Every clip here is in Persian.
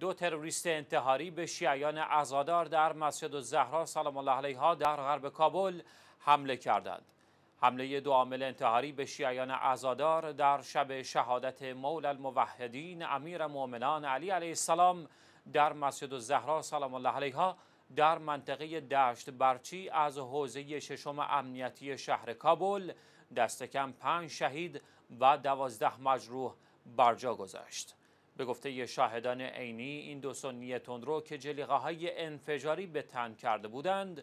دو تروریست انتحاری به شیعیان ازادار در مسجد زهرا سلام الله علیها در غرب کابل حمله کردند. حمله دو عامل انتحاری به شیعیان عزادار در شب شهادت مول الموحدین امیر مؤمنان علی علیه السلام در مسجد زهرا سلام الله علیها در منطقه دشت برچی از حوزه ششم امنیتی شهر کابل دست کم پنج شهید و دوازده مجروح برجا گذاشت. به گفته شاهدان عینی این دو سنی تندرو که جلیقه های انفجاری به تن کرده بودند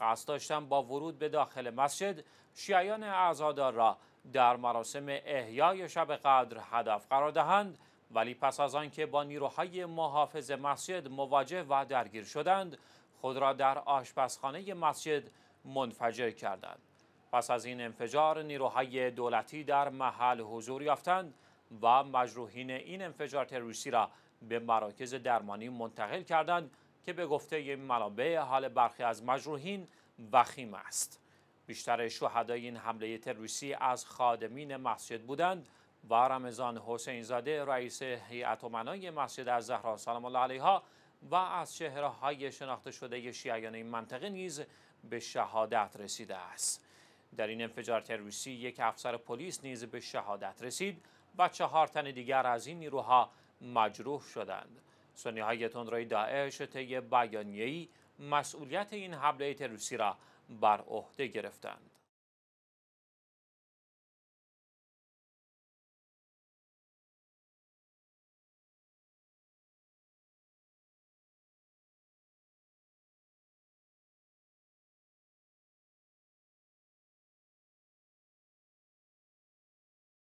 قصد داشتن با ورود به داخل مسجد شیعیان اعزادار را در مراسم احیای شب قدر هدف قرار دهند ولی پس از آنکه با نیروهای محافظ مسجد مواجه و درگیر شدند خود را در آشپزخانه مسجد منفجر کردند پس از این انفجار نیروهای دولتی در محل حضور یافتند و مجروحین این انفجار تروریستی را به مراکز درمانی منتقل کردند که به گفته منابع حال برخی از مجروحین وخیم است بیشتر شهدای این حمله تروریستی از خادمین مسجد بودند و رمضان حسین زاده رئیس هیئت امنای مسجد از زهرا سلام الله علیها و از چهره شناخته شده شیعیان این منطقه نیز به شهادت رسیده است در این انفجار تروریستی یک افسر پلیس نیز به شهادت رسید و چهار تن دیگر از این نیروها مجروح شدند سنی های تندروی داعش طی بیانیه‌ای مسئولیت این حمله تروریستی را بر عهده گرفتند